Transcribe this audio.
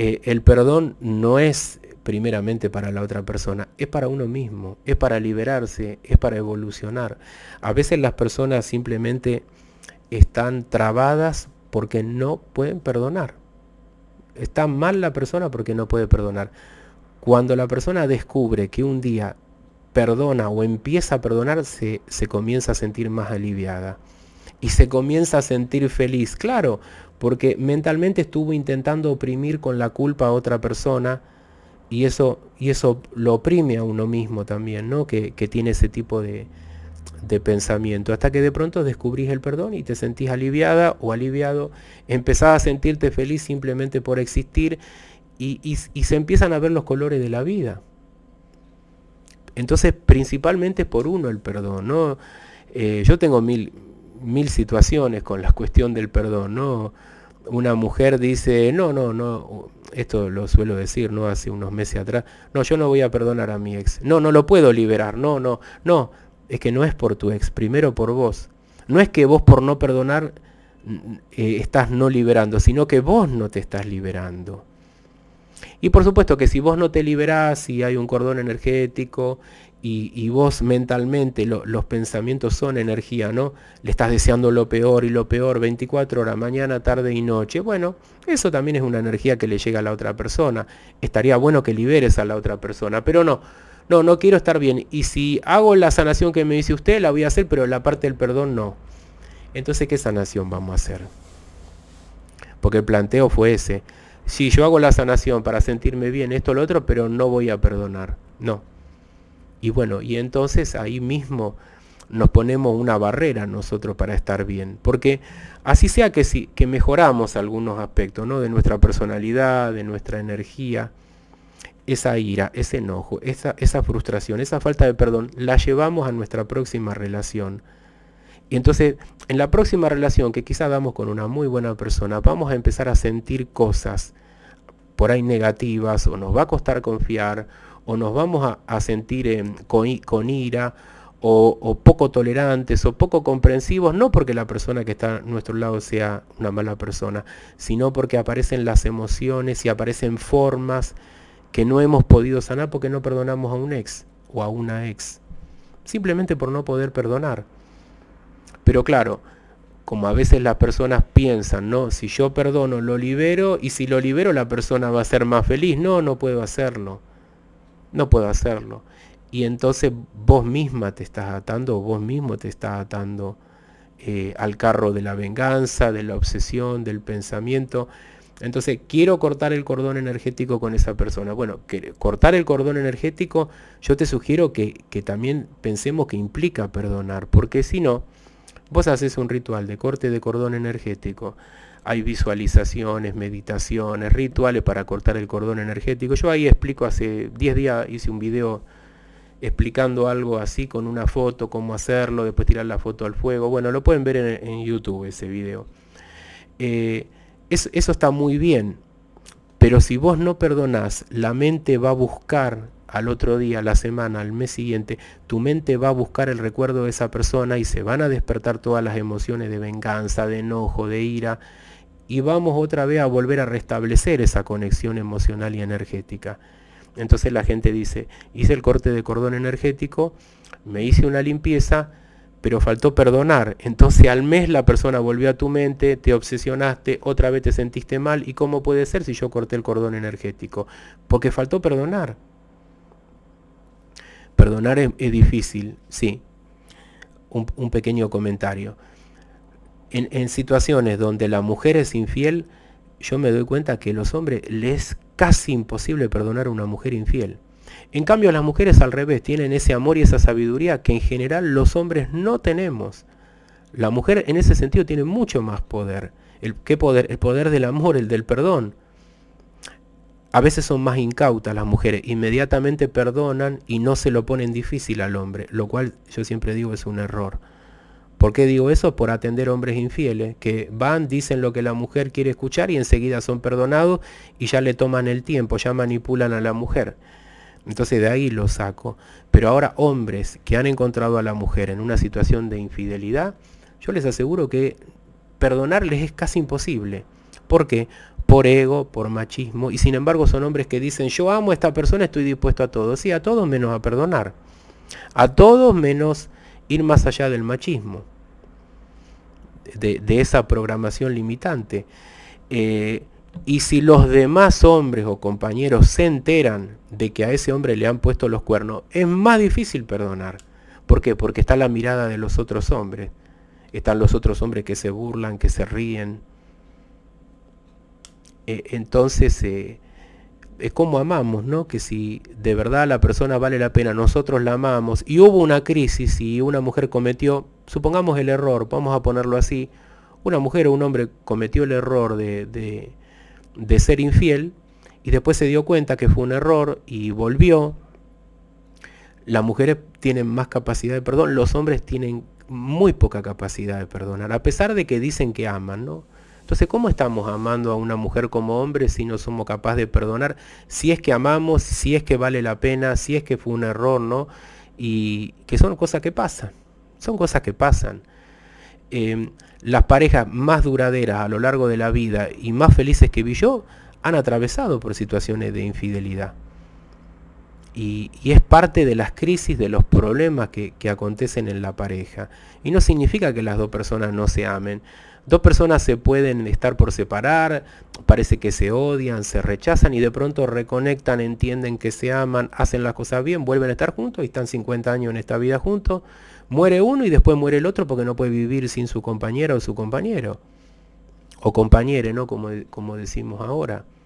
Eh, el perdón no es primeramente para la otra persona, es para uno mismo, es para liberarse, es para evolucionar. A veces las personas simplemente están trabadas porque no pueden perdonar. Está mal la persona porque no puede perdonar. Cuando la persona descubre que un día perdona o empieza a perdonarse, se comienza a sentir más aliviada y se comienza a sentir feliz, claro, porque mentalmente estuvo intentando oprimir con la culpa a otra persona y eso, y eso lo oprime a uno mismo también, ¿no? Que, tiene ese tipo de, de pensamiento, hasta que de pronto descubrís el perdón y te sentís aliviada o aliviado, empezás a sentirte feliz simplemente por existir y, y, se empiezan a ver los colores de la vida. Entonces, principalmente por uno el perdón, ¿no? Eh, yo tengo mil, mil situaciones con la cuestión del perdón, ¿no? Una mujer dice, no, no, no, esto lo suelo decir, ¿no? Hace unos meses atrás, no, yo no voy a perdonar a mi ex, no, no lo puedo liberar, no, no, no, es que no es por tu ex, primero por vos. No es que vos por no perdonar eh, estás no liberando, sino que vos no te estás liberando. Y por supuesto que si vos no te liberás, y hay un cordón energético y, vos mentalmente los pensamientos son energía, ¿no? Le estás deseando lo peor y lo peor 24 horas, mañana, tarde y noche. Bueno, eso también es una energía que le llega a la otra persona. Estaría bueno que liberes a la otra persona, pero no. No, no quiero estar bien. Y si hago la sanación que me dice usted, la voy a hacer, pero la parte del perdón no. Entonces, ¿qué sanación vamos a hacer? Porque el planteo fue ese. Si yo hago la sanación para sentirme bien, esto, lo otro, pero no voy a perdonar. No. Y bueno, y entonces ahí mismo nos ponemos una barrera nosotros para estar bien. Porque así sea que, que mejoramos algunos aspectos ¿no? de nuestra personalidad, de nuestra energía, esa ira, ese enojo, esa, esa frustración, esa falta de perdón, la llevamos a nuestra próxima relación. Y entonces, en la próxima relación que quizá damos con una muy buena persona, vamos a empezar a sentir cosas por ahí negativas o nos va a costar confiar o nos vamos a, sentir em, con, ira o, o, poco tolerantes o poco comprensivos, no porque la persona que está a nuestro lado sea una mala persona, sino porque aparecen las emociones y aparecen formas que no hemos podido sanar porque no perdonamos a un ex o a una ex, simplemente por no poder perdonar. Pero claro, como a veces las personas piensan, ¿no? Si yo perdono, lo libero, y si lo libero, la persona va a ser más feliz. No, no puedo hacerlo no puedo hacerlo. Y entonces vos misma te estás atando, vos mismo te estás atando eh, al carro de la venganza, de la obsesión, del pensamiento. Entonces, quiero cortar el cordón energético con esa persona. Bueno, cortar el cordón energético, yo te sugiero que, que también pensemos que implica perdonar, porque si no, vos haces un ritual de corte de cordón energético, hay visualizaciones, meditaciones, rituales para cortar el cordón energético. Yo ahí explico, hace 10 días hice un video explicando algo así con una foto, cómo hacerlo, después tirar la foto al fuego. Bueno, lo pueden ver en, YouTube ese video. Eh, eso está muy bien, pero si vos no perdonás, la mente va a buscar al otro día, la semana, al mes siguiente, tu mente va a buscar el recuerdo de esa persona y se van a despertar todas las emociones de venganza, de enojo, de ira, y vamos otra vez a volver a restablecer esa conexión emocional y energética. Entonces la gente dice, hice el corte de cordón energético, me hice una limpieza, pero faltó perdonar. Entonces al mes la persona volvió a tu mente, te obsesionaste, otra vez te sentiste mal. ¿Y cómo puede ser si yo corté el cordón energético? Porque faltó perdonar. Perdonar es, difícil, sí. un pequeño comentario en, situaciones donde la mujer es infiel, yo me doy cuenta que a los hombres les es casi imposible perdonar a una mujer infiel. En cambio, las mujeres al revés tienen ese amor y esa sabiduría que en general los hombres no tenemos. La mujer en ese sentido tiene mucho más poder. ¿Qué poder? El poder del amor, el del perdón. A veces son más incautas las mujeres, inmediatamente perdonan y no se lo ponen difícil al hombre, lo cual yo siempre digo es un error. ¿Por qué digo eso? Por atender hombres infieles, que van, dicen lo que la mujer quiere escuchar y enseguida son perdonados y ya le toman el tiempo, ya manipulan a la mujer. Entonces de ahí lo saco. Pero ahora hombres que han encontrado a la mujer en una situación de infidelidad, yo les aseguro que perdonarles es casi imposible. ¿Por qué? Por ego, por machismo. Y sin embargo son hombres que dicen, yo amo a esta persona, estoy dispuesto a todo. Sí, a todos menos a perdonar. A todos menos ir más allá del machismo, de, esa programación limitante. Eh, y si los demás hombres o compañeros se enteran de que a ese hombre le han puesto los cuernos, es más difícil perdonar. ¿Por qué? Porque está la mirada de los otros hombres. Están los otros hombres que se burlan, que se ríen. Eh, entonces, eh, es como amamos, ¿no? Que si de verdad la persona vale la pena, nosotros la amamos, y hubo una crisis y una mujer cometió, supongamos el error, vamos a ponerlo así, una mujer o un hombre cometió el error de, de, ser infiel, y después se dio cuenta que fue un error y volvió, las mujeres tienen más capacidad de perdón, los hombres tienen muy poca capacidad de perdonar, a pesar de que dicen que aman, ¿no? Entonces, ¿cómo estamos amando a una mujer como hombre si no somos capaces de perdonar? Si es que amamos, si es que vale la pena, si es que fue un error, ¿no? Y que son cosas que pasan, son cosas que pasan. Em, las parejas más duraderas a lo largo de la vida y más felices que vi yo han atravesado por situaciones de infidelidad. Y, es parte de las crisis, de los problemas que, acontecen en la pareja. Y no significa que las dos personas no se amen. Dos personas se pueden estar por separar, parece que se odian, se rechazan y de pronto reconectan, entienden que se aman, hacen las cosas bien, vuelven a estar juntos y están 50 años en esta vida juntos. Muere uno y después muere el otro porque no puede vivir sin su compañera o su compañero. O compañere, ¿no? como decimos ahora.